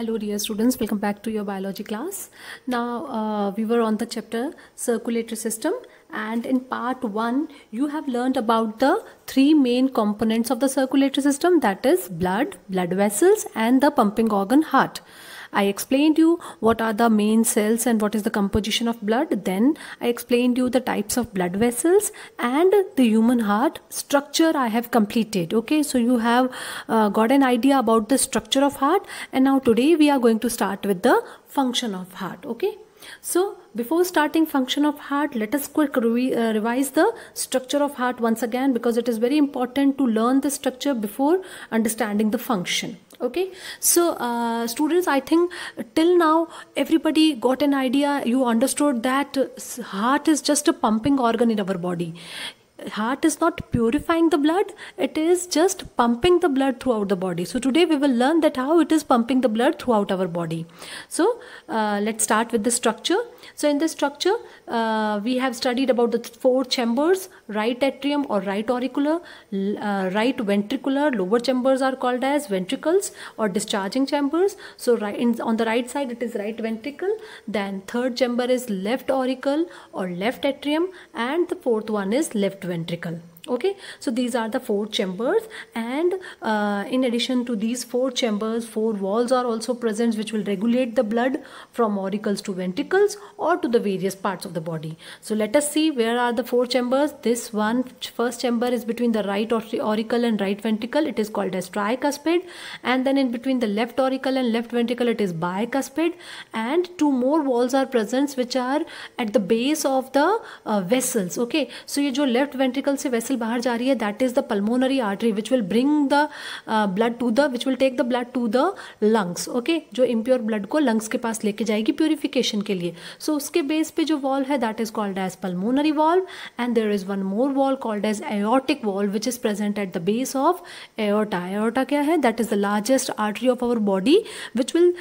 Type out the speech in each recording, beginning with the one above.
Hello dear students, welcome back to your biology class. Now uh, we were on the chapter circulatory system and in part 1 you have learned about the three main components of the circulatory system that is blood, blood vessels and the pumping organ heart. I explained you what are the main cells and what is the composition of blood. Then I explained you the types of blood vessels and the human heart structure I have completed. Okay, so you have uh, got an idea about the structure of heart and now today we are going to start with the function of heart. Okay, so before starting function of heart, let us quick re uh, revise the structure of heart once again because it is very important to learn the structure before understanding the function okay so uh, students i think till now everybody got an idea you understood that uh, heart is just a pumping organ in our body heart is not purifying the blood it is just pumping the blood throughout the body so today we will learn that how it is pumping the blood throughout our body so uh, let's start with the structure so in this structure uh, we have studied about the four chambers right atrium or right auricular, uh, right ventricular, lower chambers are called as ventricles or discharging chambers. So right in, on the right side it is right ventricle, then third chamber is left auricle or left atrium and the fourth one is left ventricle okay so these are the four chambers and uh, in addition to these four chambers four walls are also present which will regulate the blood from auricles to ventricles or to the various parts of the body so let us see where are the four chambers this one first chamber is between the right auricle and right ventricle it is called as tricuspid and then in between the left auricle and left ventricle it is bicuspid and two more walls are present which are at the base of the uh, vessels okay so ye left ventricle se vessel बाहर जा रही है that is the pulmonary artery which will bring the blood to the which will take the blood to the lungs okay जो impure blood को lungs के पास लेके जाएगी प्योरीफिकेशन के लिए सो so, उसके बेस पे जो वॉल है that is called as pulmonary valve and there is one more valve called as aortic valve which is present at the base of aorta aorta क्या है that is the largest artery of our body which will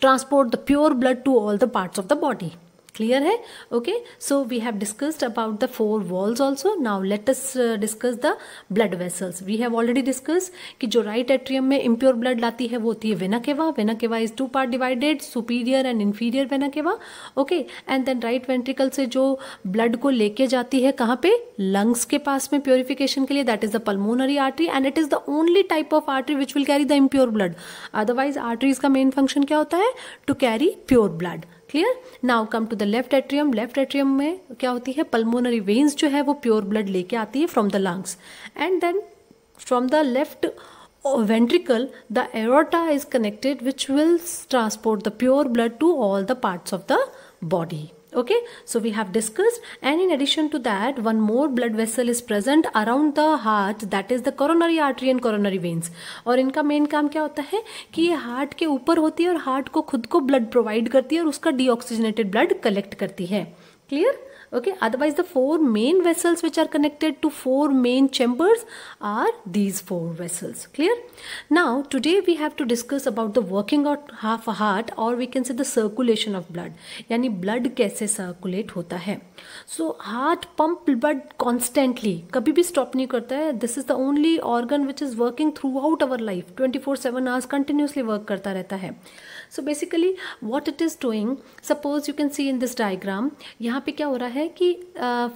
transport the pure blood to all the parts of the body clear hai okay so we have discussed about the four walls also now let us uh, discuss the blood vessels we have already discussed ki jo right atrium mein impure blood lati hai wo hoti hai vena cava vena cava is two part divided superior and inferior vena cava okay and then right ventricle se jo blood ko leke jati hai kahan pe lungs के पास में purification के लिए that is the pulmonary artery and it is the only type of artery which will carry the impure blood otherwise arteries का main function क्या होता है to carry pure blood clear now come to the left atrium left atrium में क्या होती है pulmonary veins जो है वो प्योर ब्लड लेके आती है from the lungs and then from the left ventricle the aorta is connected which wills transport the pure blood to all the parts of the body okay so we have discussed and in addition to that one more blood vessel is present around the heart that is the coronary artery and coronary veins aur inka main kaam kya hota hai ki ye heart ke upar hoti hai aur heart ko khud ko blood provide karti hai aur uska deoxygenated blood collect karti hai clear okay otherwise the four main vessels which are connected to four main chambers are these four vessels clear now today we have to discuss about the working out half a heart or we can say the circulation of blood yani blood kaise circulate hota hai so heart pump blood constantly kabhi bhi stop nahi karta hai this is the only organ which is working throughout our life 24/7 hours continuously work karta rehta hai so basically what it is doing suppose you can see in this diagram यहाँ पे क्या हो रहा है कि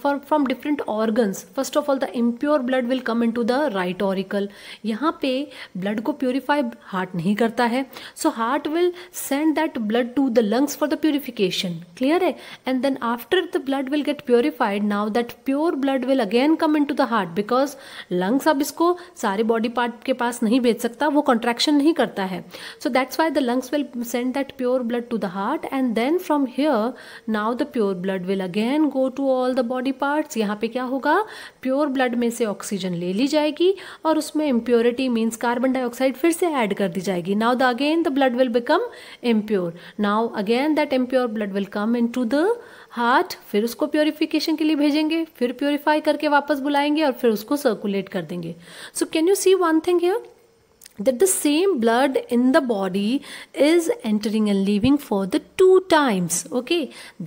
from different organs first of all the impure blood will come in to the right auricle यहाँ पे blood को प्योरीफाई हार्ट नहीं करता है so heart will send that blood to the lungs for the purification clear है and then after the blood will gate purified now that pure blood will again come in to the heart because lungs अब इसको सारे body part के पास नहीं भेज सकता वो contraction नहीं करता है so that's why the lungs will send that pure blood to the heart and then from here now the pure blood will again go to all the body parts यहाँ पे क्या होगा प्योर ब्लड में से oxygen ले ली जाएगी और उसमें इम्प्योरिटी मीन्स कार्बन डाइऑक्साइड फिर से ऐड कर दी जाएगी now the again the blood will become impure now again that impure blood will come in to the heart फिर उसको प्योरिफिकेशन के लिए भेजेंगे फिर प्योरीफाई करके वापस बुलाएंगे और फिर उसको सर्कुलेट कर देंगे so can you see one thing here that the same blood in the body is entering and leaving for the two times okay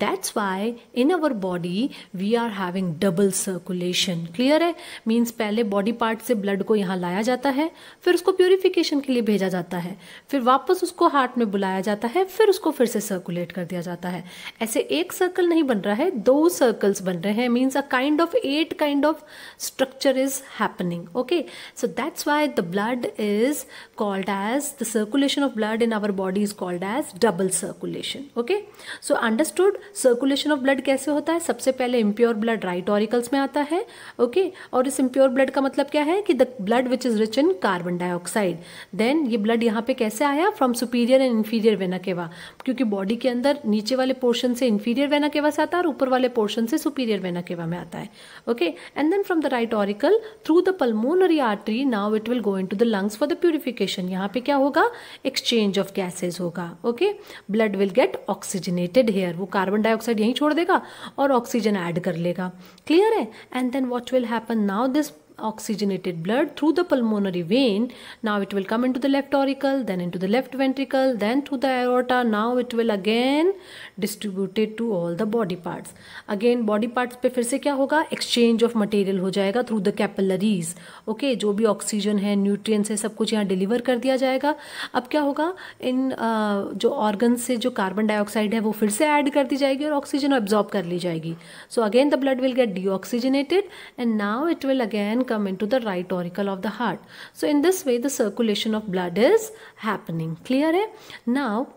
that's why in our body we are having double circulation clear hai means pehle body part se blood ko yahan laya jata hai fir usko purification ke liye bheja jata hai fir wapas usko heart mein bulaya jata hai fir usko fir se circulate kar diya jata hai aise ek circle nahi ban raha hai do circles ban rahe hain means a kind of eight kind of structure is happening okay so that's why the blood is called as the circulation of blood in our body is called as double circulation okay so understood circulation of blood कैसे होता है सबसे पहले impure blood right auricles में आता है okay और इस impure blood का मतलब क्या है कि the blood which is rich in carbon dioxide then ये blood यहाँ पे कैसे आया from superior and inferior vena cava क्योंकि body के अंदर नीचे वाले portion से inferior vena cava से आता है और ऊपर वाले portion से superior vena cava में आता है okay and then from the right auricle through the pulmonary artery now it will go into the lungs for the purification purification यहाँ पे क्या होगा एक्सचेंज ऑफ गैसेज होगा okay blood will get oxygenated here वो carbon dioxide यहीं छोड़ देगा और ऑक्सीजन ऐड कर लेगा क्लियर है and then what will happen now this oxygenated blood through the pulmonary vein. Now it will come into the left auricle, then into the left ventricle, then through the aorta. Now it will again distributed to all the body parts. Again body parts pe fir se kya hoga exchange of material ho jayega through the capillaries. Okay, jo bhi oxygen hai nutrients hai sab kuch yahan deliver kar diya jayega ab kya hoga in uh, jo organs se jo carbon dioxide hai wo fir se add kar di jayegi aur oxygen absorb kar li jayegi So again the blood will get deoxygenated and now it will again come into the right auricle of the heart. So in this way the circulation of blood is happening. Clear? Eh? Now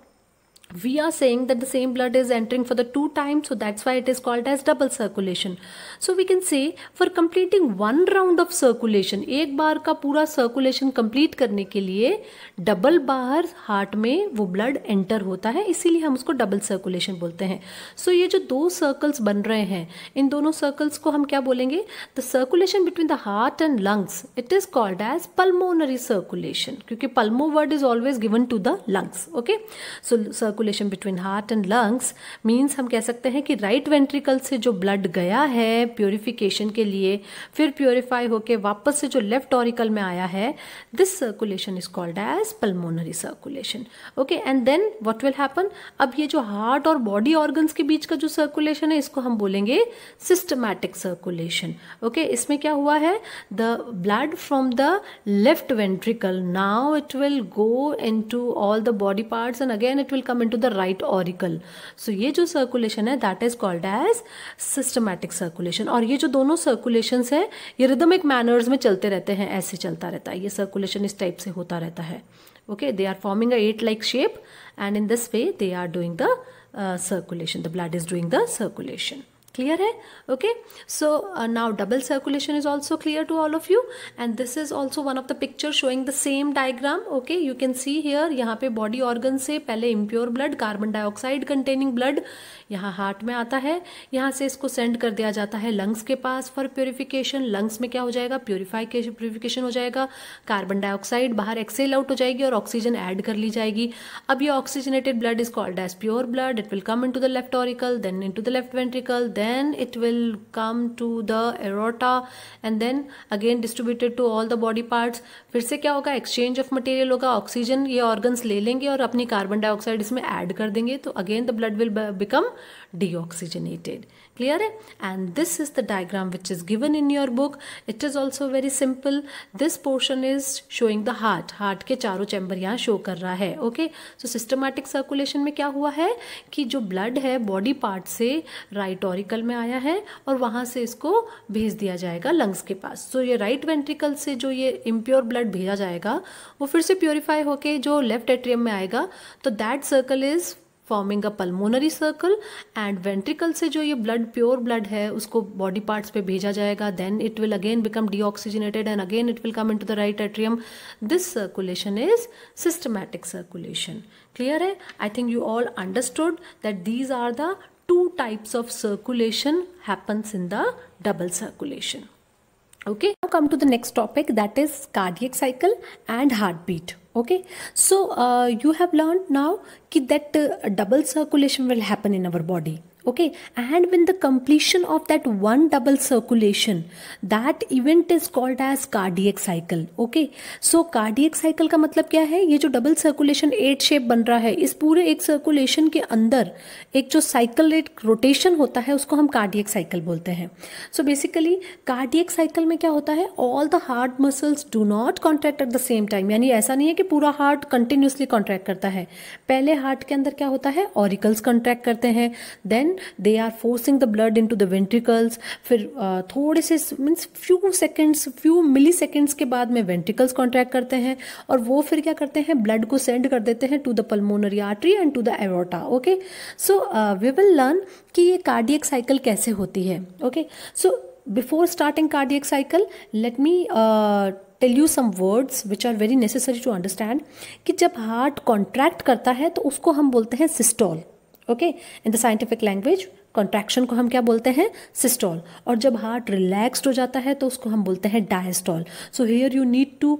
we are saying that the same blood is entering for the two times so that's why it is called as double circulation so we can say for completing one round of circulation ek bar ka pura circulation complete karne ke liye double bar heart mein wo blood enter hota hai isliye hum usko double circulation bolte hain so ye jo do circles ban rahe hain in dono circles ko hum kya bolenge the circulation between the heart and lungs it is called as pulmonary circulation kyunki pulmo word is always given to the lungs okay so circulation circulation between heart and lungs means हम कह सकते हैं कि right right ventricle से जो blood गया है purification के लिए फिर प्योरीफाई होकर वापस से जो लेफ्ट ऑरिकल में आया है this circulation is called as pulmonary circulation okay and then what will happen अब ये जो हार्ट और बॉडी ऑर्गन्स के बीच का जो सर्कुलेशन है इसको हम बोलेंगे सिस्टमैटिक सर्कुलेशन ओके इसमें क्या हुआ है the blood from the left ventricle now it will go in to all the body part and again it will come in to the right auricle so ये जो सर्कुलेशन है that is called as systematic circulation और ये जो दोनों circulation है ये rhythmic manners में चलते रहते हैं ऐसे चलता रहता है ये सर्कुलेशन इस टाइप से होता रहता है okay they are forming a eight like shape and in this way they are doing the circulation the blood is doing the circulation clear है okay so now double circulation is also clear to all of you and this is also one of the picture showing the same diagram okay you can see here यहाँ पे body organ से पहले impure blood carbon dioxide containing blood यहाँ heart में आता है यहाँ से इसको सेंड कर दिया जाता है लंग्स के पास फॉर प्योरिफिकेशन लंग्स में क्या हो जाएगा प्योरीफाई प्योरिफिकेशन हो जाएगा कार्बन डाइऑक्साइड बाहर एक्सेल आउट हो जाएगी और ऑक्सीजन एड कर ली जाएगी अब ये oxygenated blood is called as pure blood it will come in to the left auricle then in to the left ventricle then then it will come to the aorta and then again distributed to all the body parts फिर से क्या होगा exchange of material होगा oxygen ये organs ले लेंगे और अपनी कार्बन डाइऑक्साइड इसमें ऐड कर देंगे तो again the blood will become deoxygenated clear है and this is the diagram which is given in your book it is also very simple this portion is showing the heart heart ke charo chamber yahan show kar raha hai okay so systematic circulation mein kya hua hai ki jo blood hai body part se right auricle mein aaya hai aur wahan se isko bhej diya jayega lungs ke paas so ye right ventricle se jo ye impure blood bheja jayega wo fir se purify होके jo left atrium mein aayega to that circle is forming a pulmonary circle and ventricle से जो ये blood pure blood है उसको body parts पे भेजा जाएगा then it will again become deoxygenated and again it will come in to the right atrium this circulation is systematic circulation clear है I think you all understood that these are the two types of circulation happens in the double circulation okay now come to the next topic that is cardiac cycle and heartbeat okay so uh, you have learned now that uh, double circulation will happen in our body okay and when the completion of that one double circulation that event is called as cardiac cycle okay so cardiac cycle का मतलब क्या है ये जो double circulation eight shape बन रहा है इस पूरे एक सर्कुलेशन के अंदर एक जो साइकिल रेट रोटेशन होता है उसको हम कार्डियक साइकिल बोलते हैं सो बेसिकली कार्डियक साइकिल में क्या होता है all the heart muscles do not contract at the same time यानी ऐसा नहीं है कि पूरा हार्ट कंटिन्यूसली कॉन्ट्रैक्ट करता है पहले हार्ट के अंदर क्या होता है ऑरिकल्स कॉन्ट्रैक्ट करते हैं then they are forcing the blood in to the ventricles फिर थोड़े से means few seconds few milliseconds के बाद में वेंटिकल्स कॉन्ट्रैक्ट करते हैं और वो फिर क्या करते हैं ब्लड को सेंड कर देते हैं to the pulmonary artery and to the aorta okay so we will learn कि ये कार्डियक साइकिल कैसे होती है okay so before starting cardiac cycle let me tell you some words which are very necessary to understand कि जब heart contract करता है तो उसको हम बोलते हैं systole okay in the scientific language contraction को हम क्या बोलते हैं सिस्टॉल और जब हार्ट रिलैक्स्ड हो जाता है तो उसको हम बोलते हैं diastole so here you need to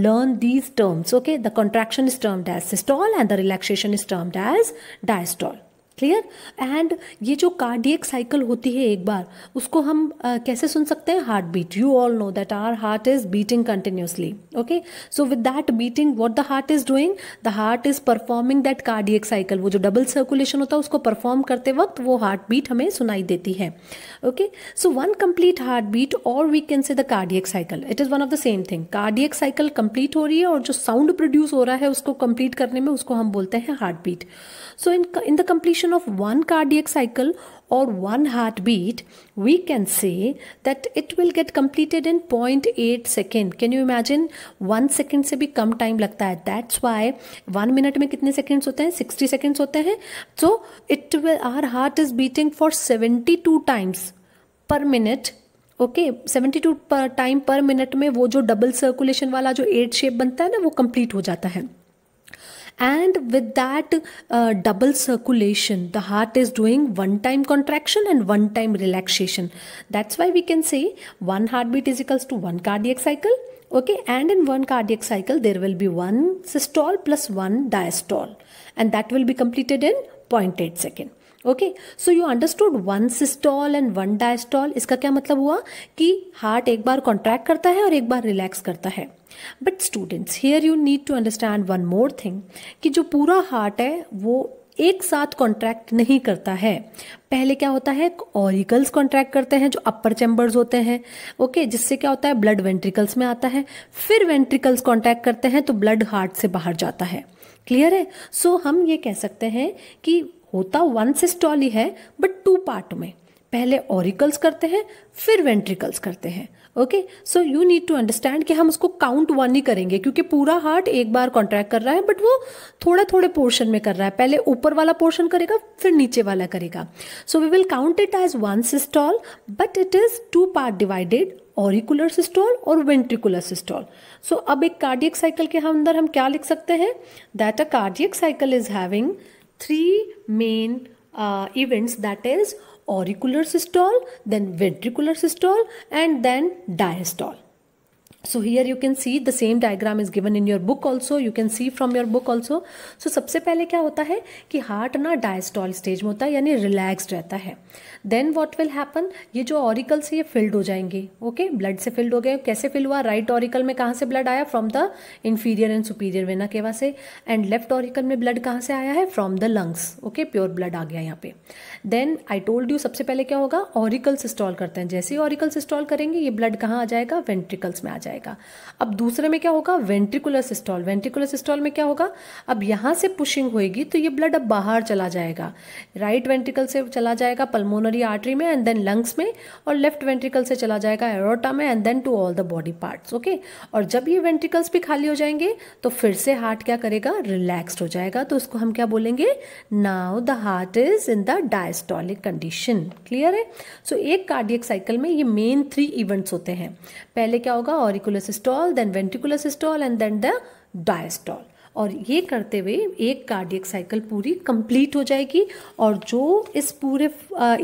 learn these terms okay the contraction is termed as systole and the relaxation is termed as diastole clear एंड ये जो कार्डियक साइकिल होती है एक बार उसको हम uh, कैसे सुन सकते हैं heart beat you all know that our heart is beating continuously okay so with that beating what the heart is doing the heart is performing that cardiac cycle वो जो डबल सर्कुलेशन होता है उसको perform करते वक्त वो heart beat हमें सुनाई देती है okay so one complete heart beat और we can say the cardiac cycle it is one of the same thing cardiac cycle complete हो रही है और जो साउंड प्रोड्यूस हो रहा है उसको कंप्लीट करने में उसको हम बोलते हैं heart beat so in in the completion duration of one cardiac cycle or one heartbeat, we can say that it will get completed in 0.8 second. Can you imagine? One second se bhi kam time lagta hai. That's why one minute mein kitne seconds hote hain? 60 seconds hote hain. So it will, our heart is beating for 72 times per minute. Okay seventy two time per minute में वो जो double circulation वाला जो eight shape बनता है ना वो complete हो जाता है and with that uh, double circulation the heart is doing one time contraction and one time relaxation that's why we can say one heartbeat is equals to one cardiac cycle okay and in one cardiac cycle there will be one systole plus one diastole and that will be completed in 0.8 second okay so you understood one systole and one diastole इसका क्या मतलब हुआ कि heart एक बार contract करता है और एक बार रिलैक्स करता है but students here you need to understand one more thing कि जो पूरा हार्ट है वो एक साथ कॉन्ट्रैक्ट नहीं करता है पहले क्या होता है ऑरिकल्स कॉन्ट्रैक्ट करते हैं जो अपर चैम्बर्स होते हैं ओके जिससे क्या होता है ब्लड वेंट्रिकल्स में आता है फिर वेंट्रिकल्स कॉन्ट्रैक्ट करते हैं तो ब्लड हार्ट से बाहर जाता है क्लियर है सो so, हम ये कह सकते हैं कि होता वन सिस्टॉल ही है बट टू पार्ट में पहले ऑरिकल्स करते हैं फिर वेंट्रिकल्स करते हैं okay so you need to understand कि हम उसको काउंट वन ही करेंगे क्योंकि पूरा हार्ट एक बार कॉन्ट्रैक्ट कर रहा है बट वो थोड़ा थोड़े पोर्शन में कर रहा है पहले ऊपर वाला पोर्शन करेगा फिर नीचे वाला करेगा so we will count it as one systole but it is two part divided auricular systole और वेंट्रिकुलर सिस्टॉल सो अब एक कार्डियक साइकिल के अंदर हम क्या लिख सकते हैं that a cardiac cycle is having three main uh, events that is auricular systole, then ventricular systole, and then diastole. So here you can see the same diagram is given in your book also you can see from your book also so सबसे पहले क्या होता है कि heart ना diastole stage में होता है यानी रिलैक्स रहता है देन वॉट विल हैपन ये जो ऑरिकल से ये फिल्ड हो जाएंगे ओके okay? ब्लड से फिल्ड हो गए कैसे फिल हुआ राइट right ऑरिकल में कहाँ से ब्लड आया from the inferior and superior vena cava से एंड लेफ्ट ऑरिकल में ब्लड कहाँ से आया है from the lungs okay pure blood आ गया यहाँ पे देन आई टोल्ड यू सबसे पहले क्या होगा ऑरिकल्स इंस्टॉल करते हैं जैसे ही ऑरिकल्स इंस्टॉल करेंगे ये ब्लड कहाँ आ जाएगा वेंट्रिकल्स में आ जाएगा अब दूसरे में क्या होगा वेंट्रिकुलर सिस्टॉल वेंट्रिकुलर सिस्टॉल में क्या होगा अब यहाँ से पुशिंग होगी तो ये ब्लड अब बाहर चला जाएगा राइट वेंट्रिकल से चला जाएगा पल्मोनरी आर्टरी में एंड देन लंग्स में और लेफ्ट वेंट्रिकल से चला जाएगा एरोटा में and then to all the body parts okay और जब ये वेंट्रिकल्स भी खाली हो जाएंगे तो फिर से हार्ट क्या करेगा रिलैक्स्ड हो जाएगा तो उसको हम क्या बोलेंगे now the heart is in the dia diastolic condition clear है सो so, एक कार्डियक साइकिल में ये मेन थ्री इवेंट्स होते हैं पहले क्या होगा auricular systole then ventricular systole and then the diastole और ये करते हुए एक कार्डियक साइकिल पूरी कंप्लीट हो जाएगी और जो इस पूरे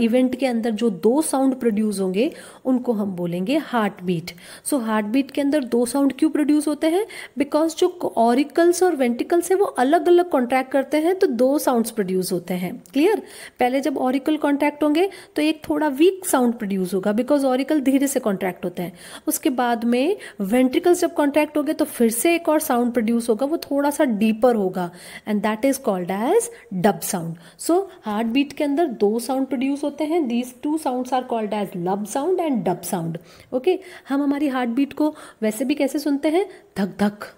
इवेंट के अंदर जो दो साउंड प्रोड्यूस होंगे उनको हम बोलेंगे heart beat so heart beat के अंदर दो साउंड क्यों प्रोड्यूस होते हैं बिकॉज जो ऑरिकल्स और वेंटिकल्स है वो अलग अलग कॉन्ट्रैक्ट करते हैं तो दो साउंड्स प्रोड्यूस होते हैं क्लियर पहले जब ऑरिकल कॉन्ट्रैक्ट होंगे तो एक थोड़ा वीक साउंड प्रोड्यूस होगा बिकॉज ऑरिकल धीरे से कॉन्ट्रैक्ट होते हैं उसके बाद में वेंट्रिकल्स जब कॉन्ट्रैक्ट होंगे तो फिर से एक और साउंड प्रोड्यूस होगा वो थोड़ा सा सा डीपर होगा and that is called as dub sound so heart beat के अंदर दो साउंड प्रोड्यूस होते हैं these two sounds are called as lub sound and dub sound okay हम हमारी हार्ट बीट को वैसे भी कैसे सुनते हैं धक धक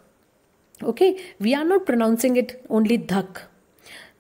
okay we are not pronouncing it only धक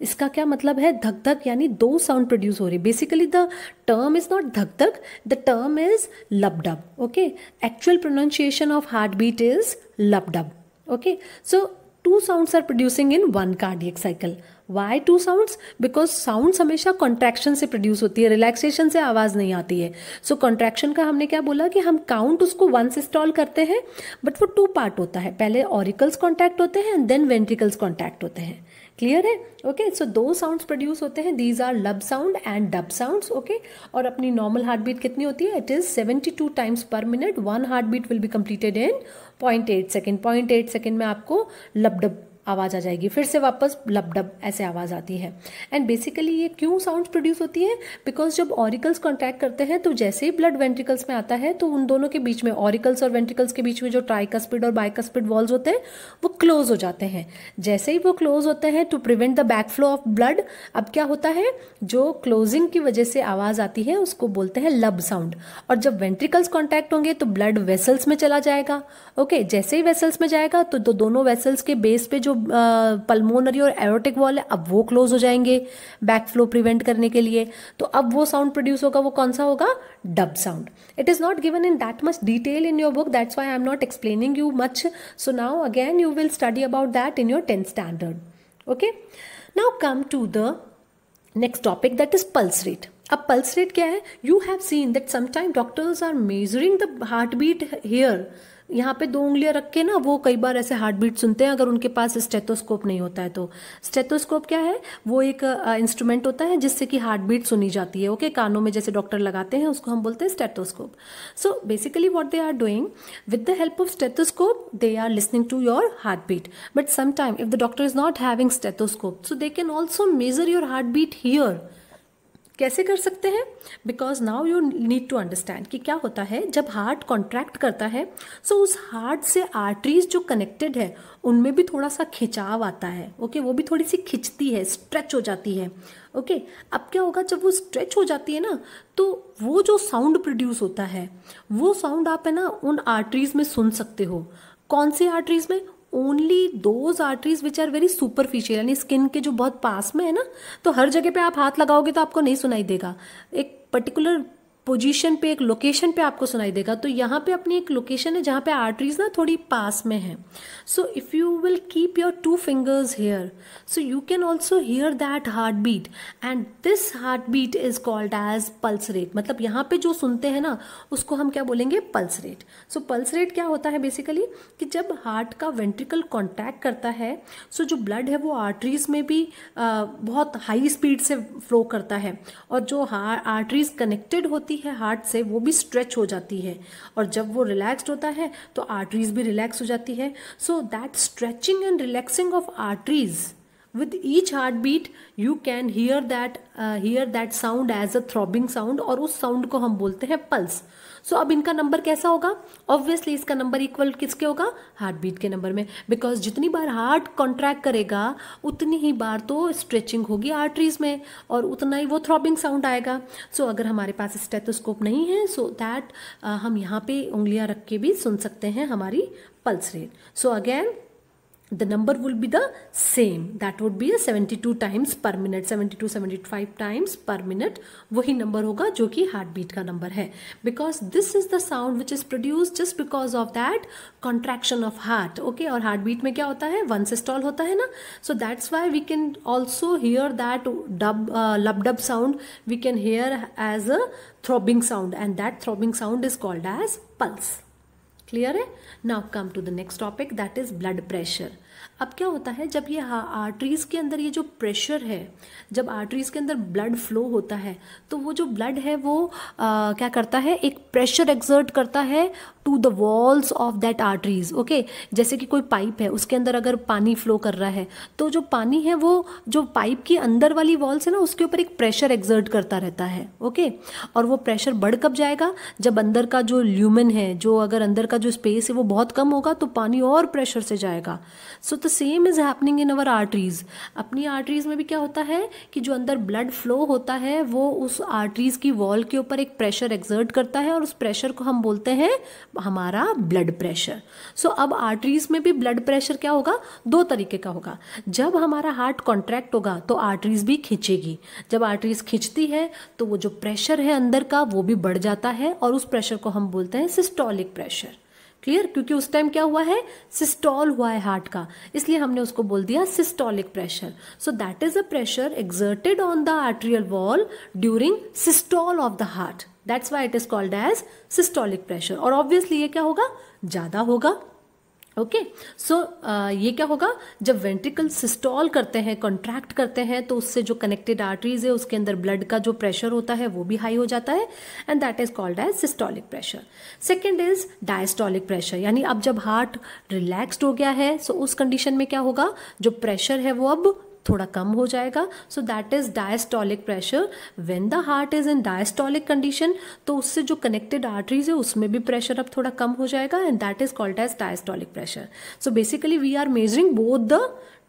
इसका क्या मतलब है धक धक यानी दो साउंड प्रोड्यूस हो रही basically the term is not धक धक the term is lub dub okay actual pronunciation of heart beat is lub dub okay so two sounds are producing in one cardiac cycle why two sounds because sounds हमेशा contraction से produce होती है relaxation से आवाज़ नहीं आती है सो so, कॉन्ट्रैक्शन का हमने क्या बोला कि हम काउंट उसको वन से स्टॉल करते हैं बट वो टू पार्ट होता है पहले ऑरिकल्स कॉन्टैक्ट होते हैं एंड देन वेंट्रिकल्स कॉन्टैक्ट होते हैं क्लियर है ओके सो दो साउंड्स प्रोड्यूस होते हैं these are lub sound and dub sounds okay और अपनी नॉर्मल हार्ट बीट कितनी होती है it is seventy two times per minute one heart beat will be completed in point eight second point eight second में आपको लब dub आवाज़ आ जाएगी फिर से वापस डब ऐसे आवाज़ आती है एंड बेसिकली ये क्यों साउंड प्रोड्यूस होती है बिकॉज जब ऑरिकल्स कॉन्टैक्ट करते हैं तो जैसे ही ब्लड वेंट्रिकल्स में आता है तो उन दोनों के बीच में ऑरिकल्स और वेंट्रिकल्स के बीच में जो ट्राइकस्पिड और बाइकस्पिड वॉल्स होते हैं वो क्लोज हो जाते हैं जैसे ही वो क्लोज होते हैं to prevent the back flow of blood अब क्या होता है जो क्लोजिंग की वजह से आवाज़ आती है उसको बोलते हैं लब साउंड और जब वेंट्रिकल्स कॉन्टैक्ट होंगे तो ब्लड वेसल्स में चला जाएगा ओके जैसे ही वेसल्स में जाएगा तो, तो दोनों वेसल्स के बेस पे जो जो पल्मोनरी और एरोटिक वॉल है अब वो क्लोज हो जाएंगे बैक फ्लो प्रिवेंट करने के लिए तो अब वो साउंड प्रोड्यूस होगा वो कौन सा होगा dub sound it is not given in that much detail in your book that's why I am not explaining you much so now again you will study about that in your tenth standard okay now come to the next topic that is pulse rate अब pulse rate क्या है you have seen that sometime doctors are measuring the heart beat here यहाँ पे दो उंगलियाँ रख के ना वो कई बार ऐसे हार्ट बीट सुनते हैं अगर उनके पास स्टेथोस्कोप नहीं होता है तो स्टेथोस्कोप क्या है वो एक इंस्ट्रूमेंट होता है जिससे कि हार्ट बीट सुनी जाती है ओके okay? कानों में जैसे डॉक्टर लगाते हैं उसको हम बोलते हैं stethoscope so basically what they are doing with the help of stethoscope they are listening to your heart beat but sometime if the doctor is not having stethoscope so they can also measure your heart beat here कैसे कर सकते हैं because now you need to understand कि क्या होता है जब heart contract करता है सो so उस हार्ट से आर्टरीज जो कनेक्टेड है उनमें भी थोड़ा सा खिंचाव आता है ओके okay? वो भी थोड़ी सी खिंचती है स्ट्रेच हो जाती है ओके okay? अब क्या होगा जब वो स्ट्रेच हो जाती है ना तो वो जो साउंड प्रोड्यूस होता है वो साउंड आप है ना उन आर्टरीज में सुन सकते हो कौन से आर्टरीज में only those arteries which are very superficial यानी स्किन के जो बहुत पास में है ना तो हर जगह पे आप हाथ लगाओगे तो आपको नहीं सुनाई देगा एक पर्टिकुलर पोजीशन पे एक लोकेशन पे आपको सुनाई देगा तो यहाँ पे अपनी एक लोकेशन है जहाँ पे आर्टरीज ना थोड़ी पास में है so if you will keep your two fingers here so you can also hear that heart beat and this heart beat is called as pulse rate मतलब यहाँ पे जो सुनते हैं ना उसको हम क्या बोलेंगे pulse rate so pulse rate क्या होता है बेसिकली कि जब हार्ट का वेंट्रिकल कॉन्टैक्ट करता है सो so जो ब्लड है वो आर्टरीज में भी बहुत हाई स्पीड से फ्लो करता है और जो आर्टरीज कनेक्टेड होती लगती है हार्ट से वो भी स्ट्रेच हो जाती है और जब वो रिलैक्स्ड होता है तो आर्टरीज भी रिलैक्स हो जाती है so that stretching and relaxing of arteries with each heart beat you can hear that hear that sound as a throbbing sound और उस साउंड को हम बोलते हैं पल्स सो अब इनका नंबर कैसा होगा ऑब्वियसली इसका नंबर इक्वल किसके होगा हार्ट बीट के नंबर में बिकॉज जितनी बार हार्ट कॉन्ट्रैक्ट करेगा उतनी ही बार तो स्ट्रेचिंग होगी आर्टरीज में और उतना ही वो थ्रॉबिंग साउंड आएगा सो so, अगर हमारे पास स्टेथोस्कोप नहीं है सो so दैट uh, हम यहाँ पे उंगलियाँ रख के भी सुन सकते हैं हमारी pulse rate so again the number will be the same that would be 72 times per minute 72 75 times per minute वही number होगा जो कि heartbeat का number है because this is the sound which is produced just because of that contraction of heart okay और heartbeat beat में क्या होता है one से stall होता है ना so that's why we can also hear that dub uh, lub dub sound we can hear as a throbbing sound and that throbbing sound is called as pulse clear hai now come to the next topic that is blood pressure अब क्या होता है जब ये arteries के अंदर ये जो प्रेशर है जब आर्टरीज़ के अंदर ब्लड फ्लो होता है तो वो जो ब्लड है वो आ, क्या करता है एक प्रेशर एग्जर्ट करता है to the walls of that arteries okay जैसे कि कोई पाइप है उसके अंदर अगर पानी फ्लो कर रहा है तो जो पानी है वो जो पाइप की अंदर वाली वॉल्स है ना उसके ऊपर एक प्रेशर एग्जर्ट करता रहता है ओके okay? और वो प्रेशर बढ़ कब जाएगा जब अंदर का जो ल्यूमन है जो अगर अंदर का जो स्पेस है वो बहुत कम होगा तो पानी और प्रेशर से जाएगा सो तो the same is happening in our arteries अपनी आर्टरीज़ में भी क्या होता है कि जो अंदर ब्लड फ्लो होता है वो उस आर्टरीज़ की वॉल के ऊपर एक प्रेशर एग्जर्ट करता है और उस प्रेशर को हम बोलते हैं हमारा ब्लड प्रेशर सो so, अब आर्टरीज़ में भी ब्लड प्रेशर क्या होगा दो तरीके का होगा जब हमारा हार्ट कॉन्ट्रैक्ट होगा तो आर्टरीज़ भी खींचेगी जब आर्टरीज़ खींचती है तो वो जो प्रेशर है अंदर का वो भी बढ़ जाता है और उस प्रेशर को हम बोलते हैं सिस्टोलिक प्रेशर क्लियर क्योंकि उस टाइम क्या हुआ है सिस्टॉल हुआ है हार्ट का इसलिए हमने उसको बोल दिया systolic pressure so that is a pressure exerted on the arterial wall during systole of the heart that's why it is called as systolic pressure और ऑब्वियसली ये क्या होगा ज़्यादा होगा okay okay. So so, uh, ये क्या होगा जब वेंट्रिकल सिस्टॉल करते हैं कॉन्ट्रैक्ट करते हैं तो उससे जो कनेक्टेड आर्टरीज है उसके अंदर ब्लड का जो प्रेशर होता है वो भी हाई हो जाता है and that is called as systolic pressure second is diastolic pressure यानी अब जब हार्ट रिलैक्सड हो गया है सो so उस कंडीशन में क्या होगा जो प्रेशर है वो अब थोड़ा कम हो जाएगा so that is diastolic pressure when the heart is in diastolic condition तो उससे जो कनेक्टेड आर्टरीज है उसमें भी प्रेशर अब थोड़ा कम हो जाएगा and that is called as diastolic pressure so basically we are measuring both the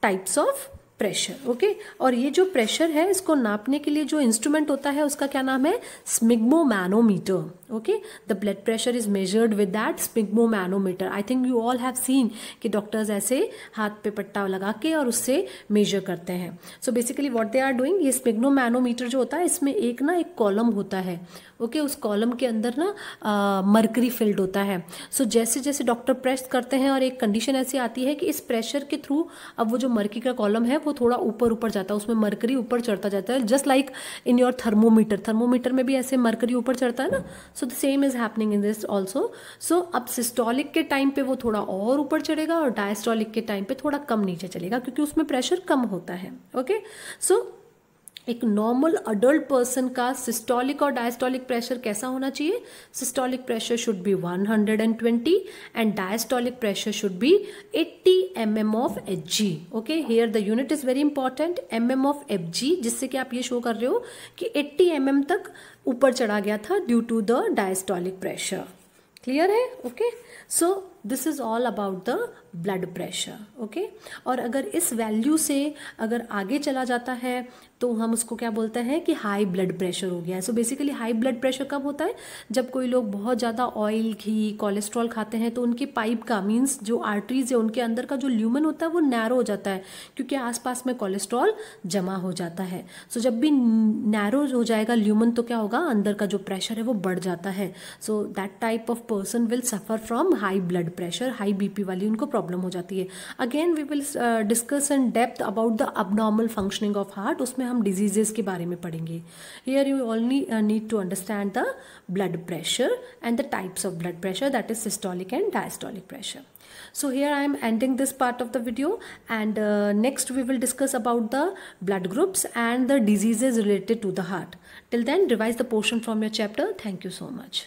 types of pressure okay और ये जो प्रेशर है इसको नापने के लिए जो इंस्ट्रूमेंट होता है उसका क्या नाम है sphygmomanometer okay the blood pressure is measured with that sphygmomanometer I think you all have seen कि डॉक्टर्स ऐसे हाथ पे पट्टा लगा के और उससे मेजर करते हैं so basically what they are doing ये मैनोमीटर जो होता है इसमें एक ना एक कॉलम होता है ओके okay, उस कॉलम के अंदर ना मर्करी फिल्ड होता है सो so, जैसे जैसे डॉक्टर प्रेस करते हैं और एक कंडीशन ऐसी आती है कि इस प्रेशर के थ्रू अब वो जो मर्की का कॉलम है वो थोड़ा ऊपर ऊपर जाता है उसमें मर्करी ऊपर चढ़ता जाता है just like in your thermometer thermometer में भी ऐसे मर्करी ऊपर चढ़ता है ना so so the same is happening in this also so अब सिस्टोलिक के टाइम पे वो थोड़ा और ऊपर चढ़ेगा और डायस्टोलिक के टाइम पे थोड़ा कम नीचे चलेगा क्योंकि उसमें प्रेशर कम होता है ओके okay? सो so, एक नॉर्मल अडल्ट पर्सन का सिस्टोलिक और डायस्टोलिक प्रेशर कैसा होना चाहिए systolic pressure should be 120 and diastolic pressure should be 80 M M of H G okay here the unit is very important M M of F G जिससे कि आप ये show कर रहे हो कि 80 एम mm तक ऊपर चढ़ा गया था due to the diastolic pressure clear है okay so this is all about the blood pressure okay और अगर इस वैल्यू से अगर आगे चला जाता है तो हम उसको क्या बोलते हैं कि हाई ब्लड प्रेशर हो गया है so basically high blood pressure कब होता है जब कोई लोग बहुत ज़्यादा ऑयल घी कोलेस्ट्रॉल खाते हैं तो उनकी पाइप का मीन्स जो आर्टरीज है उनके अंदर का जो ल्यूमन होता है वो नैरो हो जाता है क्योंकि आसपास में कोलेस्ट्रॉल जमा हो जाता है सो so, जब भी नैरो हो जाएगा ल्यूमन तो क्या होगा अंदर का जो प्रेशर है वो बढ़ जाता है so that type of person will suffer from high blood pressure high BP वाली उनको प्रॉब्लम प्रॉब्लम हो जाती है again we will discuss in depth about the abnormal functioning of heart उसमें हम डिजीजेस के बारे में पढ़ेंगे here you all need to understand the blood pressure and the types of blood pressure that is systolic and diastolic pressure so here i am ending this part of the video and uh, next we will discuss about the blood groups and the diseases related to the heart till then revise the portion from your chapter thank you so much